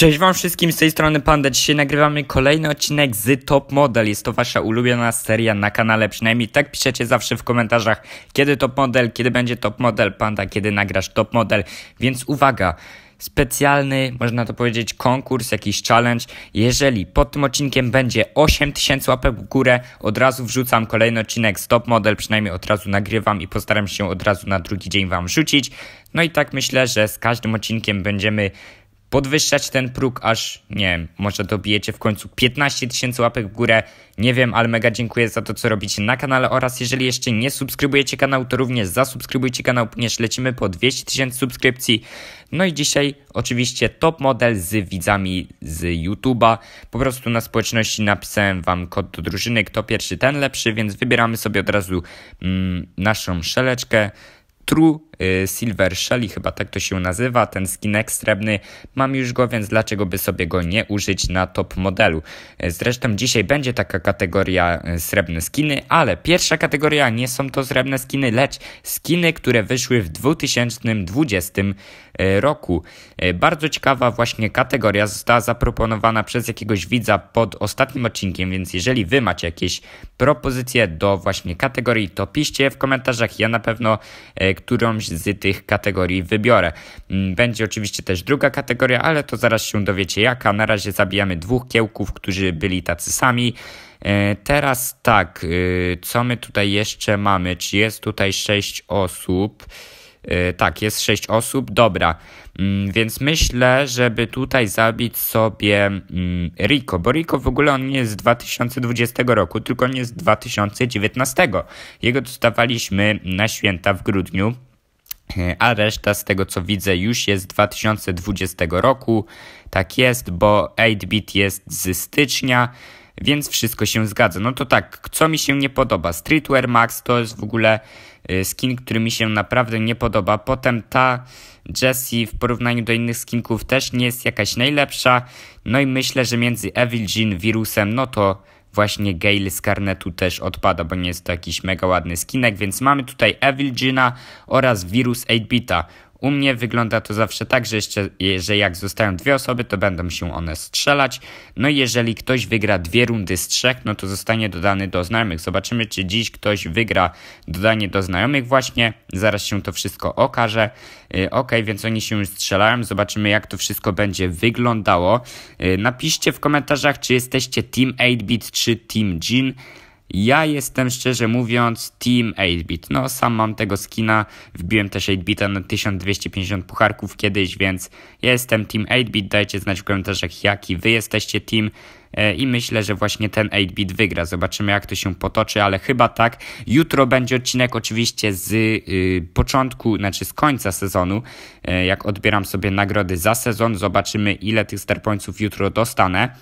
Cześć wam wszystkim, z tej strony Panda. Dzisiaj nagrywamy kolejny odcinek z Top Model. Jest to wasza ulubiona seria na kanale, przynajmniej tak piszecie zawsze w komentarzach. Kiedy Top Model, kiedy będzie Top Model, Panda, kiedy nagrasz Top Model. Więc uwaga, specjalny, można to powiedzieć, konkurs, jakiś challenge. Jeżeli pod tym odcinkiem będzie 8000 łapek w górę, od razu wrzucam kolejny odcinek z Top Model, przynajmniej od razu nagrywam i postaram się od razu na drugi dzień Wam rzucić. No i tak myślę, że z każdym odcinkiem będziemy podwyższać ten próg aż, nie wiem, może dobijecie w końcu 15 tysięcy łapek w górę. Nie wiem, ale mega dziękuję za to, co robicie na kanale oraz jeżeli jeszcze nie subskrybujecie kanału, to również zasubskrybujcie kanał, ponieważ lecimy po 200 tysięcy subskrypcji. No i dzisiaj oczywiście top model z widzami z YouTube'a. Po prostu na społeczności napisałem wam kod do drużyny, kto pierwszy, ten lepszy, więc wybieramy sobie od razu mm, naszą szeleczkę. True Y, Silver Shelly, chyba tak to się nazywa, ten skinek srebrny. Mam już go, więc dlaczego by sobie go nie użyć na top modelu? Y, zresztą dzisiaj będzie taka kategoria y, srebrne skiny, ale pierwsza kategoria nie są to srebrne skiny, lecz skiny, które wyszły w 2020 roku. Bardzo ciekawa właśnie kategoria została zaproponowana przez jakiegoś widza pod ostatnim odcinkiem, więc jeżeli wy macie jakieś propozycje do właśnie kategorii, to piszcie w komentarzach. Ja na pewno którąś z tych kategorii wybiorę. Mm, Będzie oczywiście też druga kategoria, ale to zaraz się dowiecie jaka. Na razie zabijamy dwóch kiełków, którzy byli tacy sami. E, teraz tak, e, co my tutaj jeszcze mamy? Czy jest tutaj sześć osób? E, tak, jest sześć osób, dobra. Mm, więc myślę, żeby tutaj zabić sobie mm, Rico, bo Rico w ogóle on nie jest z 2020 roku, tylko nie jest z 2019. Jego dostawaliśmy na święta w grudniu a reszta z tego co widzę już jest 2020 roku. Tak jest, bo 8-bit jest z stycznia, więc wszystko się zgadza. No to tak, co mi się nie podoba? Streetwear Max to jest w ogóle y, skin, który mi się naprawdę nie podoba. Potem ta Jessie w porównaniu do innych skinków też nie jest jakaś najlepsza. No i myślę, że między Evil Jean, Wirusem, no to właśnie Gail z karnetu też odpada, bo nie jest to jakiś mega ładny skinek, więc mamy tutaj Evil Gina oraz wirus 8-Bita. U mnie wygląda to zawsze tak, że, jeszcze, że jak zostają dwie osoby, to będą się one strzelać. No i jeżeli ktoś wygra dwie rundy z trzech, no to zostanie dodany do znajomych. Zobaczymy, czy dziś ktoś wygra dodanie do znajomych właśnie. Zaraz się to wszystko okaże. Y, ok, więc oni się już strzelają. Zobaczymy, jak to wszystko będzie wyglądało. Y, napiszcie w komentarzach, czy jesteście Team 8-Bit czy Team Jean. Ja jestem szczerze mówiąc Team 8-bit. No, sam mam tego skina. Wbiłem też 8-bita na 1250 pucharków kiedyś, więc ja jestem Team 8-bit. Dajcie znać w komentarzach, jaki wy jesteście Team. E, I myślę, że właśnie ten 8-bit wygra. Zobaczymy, jak to się potoczy, ale chyba tak. Jutro będzie odcinek oczywiście z y, początku, znaczy z końca sezonu. Y, jak odbieram sobie nagrody za sezon, zobaczymy, ile tych sterpońców jutro dostanę.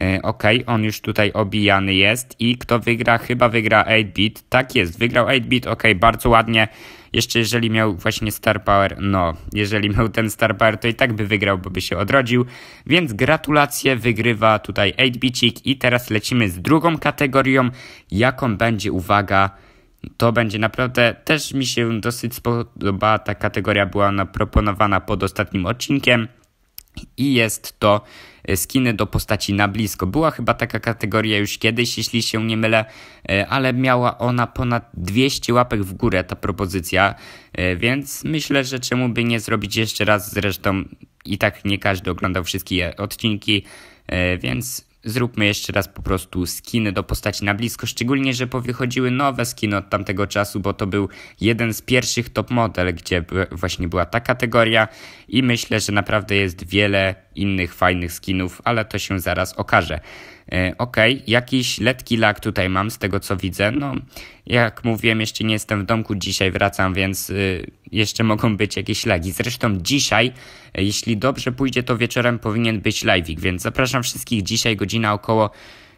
E, ok, on już tutaj obijany jest i kto wygra? Chyba wygra 8-bit. Tak jest, wygrał 8-bit, ok, bardzo ładnie. Jeszcze jeżeli miał właśnie Star Power, no, jeżeli miał ten Star Power, to i tak by wygrał, bo by się odrodził. Więc gratulacje, wygrywa tutaj 8-bicik i teraz lecimy z drugą kategorią, jaką będzie, uwaga, to będzie naprawdę, też mi się dosyć spodoba, ta kategoria była proponowana pod ostatnim odcinkiem i jest to e, skiny do postaci na blisko. Była chyba taka kategoria już kiedyś, jeśli się nie mylę, e, ale miała ona ponad 200 łapek w górę ta propozycja, e, więc myślę, że czemu by nie zrobić jeszcze raz, zresztą i tak nie każdy oglądał wszystkie odcinki, więc Zróbmy jeszcze raz po prostu skiny do postaci na blisko, szczególnie, że powychodziły nowe skiny od tamtego czasu, bo to był jeden z pierwszych top model, gdzie właśnie była ta kategoria i myślę, że naprawdę jest wiele innych fajnych skinów, ale to się zaraz okaże. E, ok, jakiś letki lag tutaj mam z tego co widzę, no jak mówiłem jeszcze nie jestem w domku, dzisiaj wracam, więc... Yy, jeszcze mogą być jakieś lagi. Zresztą dzisiaj, e, jeśli dobrze pójdzie, to wieczorem powinien być live'ik, więc zapraszam wszystkich dzisiaj, godzina około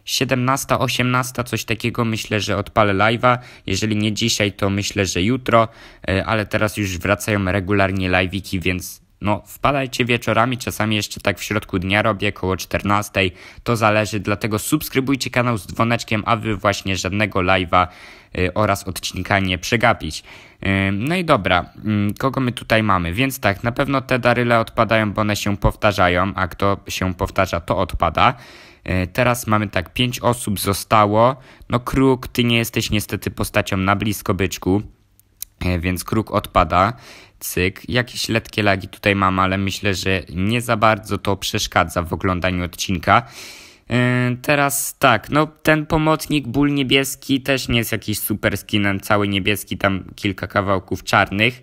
17, 18, coś takiego. Myślę, że odpalę live'a. Jeżeli nie dzisiaj, to myślę, że jutro, e, ale teraz już wracają regularnie live'iki, więc no, wpadajcie wieczorami, czasami jeszcze tak w środku dnia robię, koło 14, to zależy, dlatego subskrybujcie kanał z dzwoneczkiem, aby właśnie żadnego live'a y, oraz odcinka nie przegapić. Y, no i dobra, mm, kogo my tutaj mamy? Więc tak, na pewno te daryle odpadają, bo one się powtarzają, a kto się powtarza, to odpada. Y, teraz mamy tak, 5 osób zostało. No Kruk, ty nie jesteś niestety postacią na blisko byczku. E, więc kruk odpada. Cyk, jakieś letkie lagi tutaj mam, ale myślę, że nie za bardzo to przeszkadza w oglądaniu odcinka. E, teraz tak, no ten pomocnik ból niebieski też nie jest jakiś super skinem, cały niebieski, tam kilka kawałków czarnych.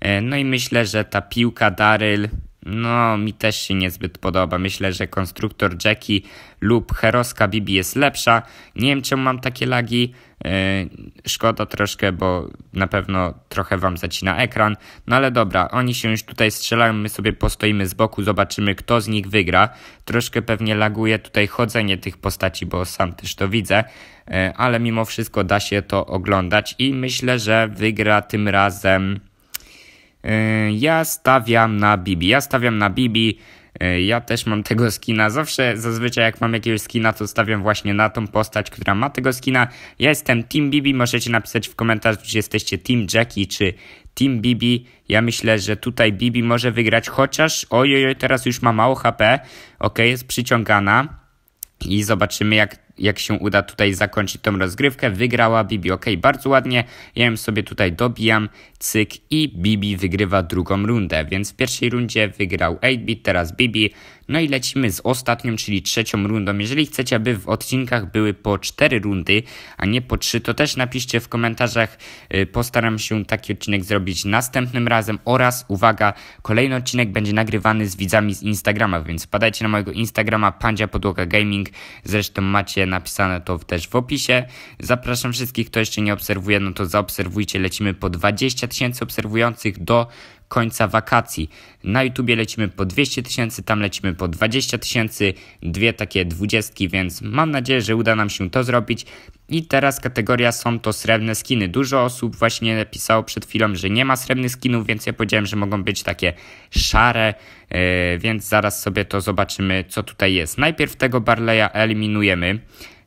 E, no i myślę, że ta piłka Daryl no, mi też się niezbyt podoba. Myślę, że konstruktor Jackie lub heroska Bibi jest lepsza. Nie wiem, czemu mam takie lagi. Yy, szkoda troszkę, bo na pewno trochę wam zacina ekran. No ale dobra, oni się już tutaj strzelają, my sobie postoimy z boku, zobaczymy kto z nich wygra. Troszkę pewnie laguje tutaj chodzenie tych postaci, bo sam też to widzę. Yy, ale mimo wszystko da się to oglądać i myślę, że wygra tym razem E, ja stawiam na Bibi. Ja stawiam na Bibi. E, ja też mam tego skina. Zawsze, zazwyczaj jak mam jakiegoś skina, to stawiam właśnie na tą postać, która ma tego skina. Ja jestem Team Bibi. Możecie napisać w komentarzu, czy jesteście Team Jackie, czy Team Bibi. Ja myślę, że tutaj Bibi może wygrać, chociaż ojojoj, teraz już ma mało HP. Ok, jest przyciągana. I zobaczymy, jak jak się uda tutaj zakończyć tą rozgrywkę, wygrała Bibi, ok, bardzo ładnie, ja ją sobie tutaj dobijam, cyk i Bibi wygrywa drugą rundę, więc w pierwszej rundzie wygrał 8-bit, teraz Bibi, no i lecimy z ostatnią, czyli trzecią rundą, jeżeli chcecie, aby w odcinkach były po 4 rundy, a nie po 3, to też napiszcie w komentarzach, y, postaram się taki odcinek zrobić następnym razem oraz, uwaga, kolejny odcinek będzie nagrywany z widzami z Instagrama, więc wpadajcie na mojego Instagrama, pandzia podłoga gaming, zresztą macie napisane to też w opisie. Zapraszam wszystkich, kto jeszcze nie obserwuje, no to zaobserwujcie. Lecimy po 20 tysięcy obserwujących do końca wakacji. Na YouTubie lecimy po 200 tysięcy, tam lecimy po 20 tysięcy, dwie takie dwudziestki, więc mam nadzieję, że uda nam się to zrobić. I teraz kategoria są to srebrne skiny. Dużo osób właśnie pisało przed chwilą, że nie ma srebrnych skinów, więc ja powiedziałem, że mogą być takie szare, yy, więc zaraz sobie to zobaczymy, co tutaj jest. Najpierw tego Barleya eliminujemy,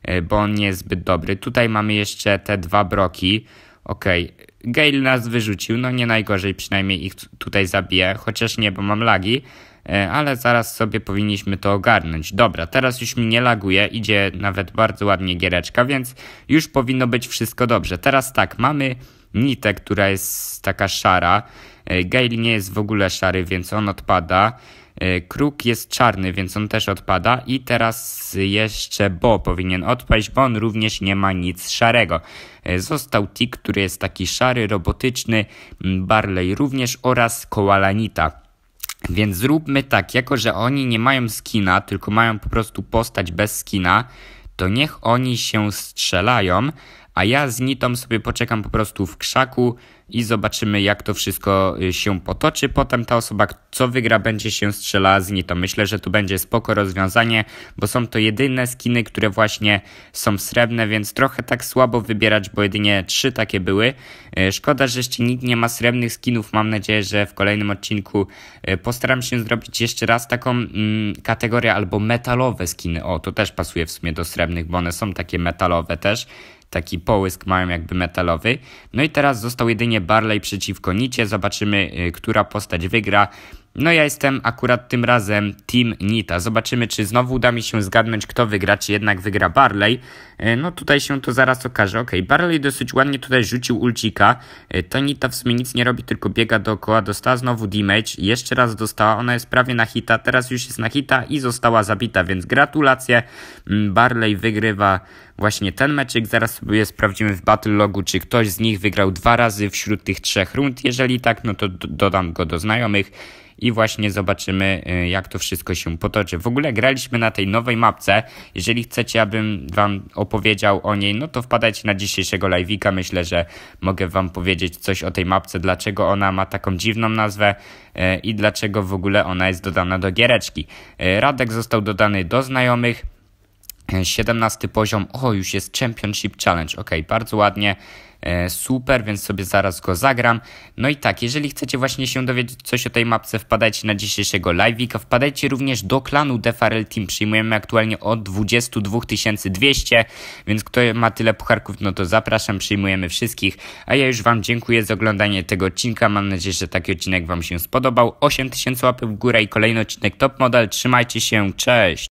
yy, bo on nie jest zbyt dobry. Tutaj mamy jeszcze te dwa broki. Okej, okay Gail nas wyrzucił, no nie najgorzej, przynajmniej ich tutaj zabiję, chociaż nie, bo mam lagi, e, ale zaraz sobie powinniśmy to ogarnąć. Dobra, teraz już mi nie laguje, idzie nawet bardzo ładnie giereczka, więc już powinno być wszystko dobrze. Teraz tak, mamy Nitę, która jest taka szara, e, Gail nie jest w ogóle szary, więc on odpada. E, kruk jest czarny, więc on też odpada. I teraz jeszcze Bo powinien odpaść, bo on również nie ma nic szarego. E, został Tik, który jest taki szary, robotyczny, mm, Barley również oraz Koalanita. Więc zróbmy tak, jako że oni nie mają skina, tylko mają po prostu postać bez skina, to niech oni się strzelają, a ja z Nitą sobie poczekam po prostu w krzaku i zobaczymy, jak to wszystko y, się potoczy. Potem ta osoba, co wygra, będzie się strzelała z Nitą. Myślę, że tu będzie spoko rozwiązanie, bo są to jedyne skiny, które właśnie są srebrne, więc trochę tak słabo wybierać, bo jedynie trzy takie były. Y, szkoda, że jeszcze nikt nie ma srebrnych skinów. Mam nadzieję, że w kolejnym odcinku y, postaram się zrobić jeszcze raz taką mm, kategorię albo metalowe skiny. O, to też pasuje w sumie do srebrnych, bo one są takie metalowe też taki połysk mają jakby metalowy. No i teraz został jedynie Barley przeciwko Nicie, zobaczymy y, która postać wygra. No ja jestem akurat tym razem Team Nita. Zobaczymy, czy znowu uda mi się zgadnąć, kto wygra, czy jednak wygra Barley. Y, no tutaj się to zaraz okaże. Ok, Barley dosyć ładnie tutaj rzucił ulcika. Y, Ta Nita w sumie nic nie robi, tylko biega dookoła. Dostała znowu damage, jeszcze raz dostała. Ona jest prawie na hita, teraz już jest na hita i została zabita, więc gratulacje. Mm, Barley wygrywa właśnie ten meczek. Zaraz sobie sprawdzimy w battle logu, czy ktoś z nich wygrał dwa razy wśród tych trzech rund. Jeżeli tak, no to dodam go do znajomych i właśnie zobaczymy, y, jak to wszystko się potoczy. W ogóle graliśmy na tej nowej mapce. Jeżeli chcecie, abym Wam opowiedział o niej, no to wpadajcie na dzisiejszego live'ika. Myślę, że mogę Wam powiedzieć coś o tej mapce, dlaczego ona ma taką dziwną nazwę y, i dlaczego w ogóle ona jest dodana do giereczki. Y, Radek został dodany do znajomych. 17 poziom, o już jest Championship Challenge, ok, bardzo ładnie, e, super, więc sobie zaraz go zagram. No i tak, jeżeli chcecie właśnie się dowiedzieć coś o tej mapce, wpadajcie na dzisiejszego live'ika, wpadajcie również do klanu Defarel Team, przyjmujemy aktualnie od 22 200, więc kto ma tyle pucharków, no to zapraszam, przyjmujemy wszystkich, a ja już Wam dziękuję za oglądanie tego odcinka, mam nadzieję, że taki odcinek Wam się spodobał, 8000 łapy w górę i kolejny odcinek Top Model, trzymajcie się, cześć!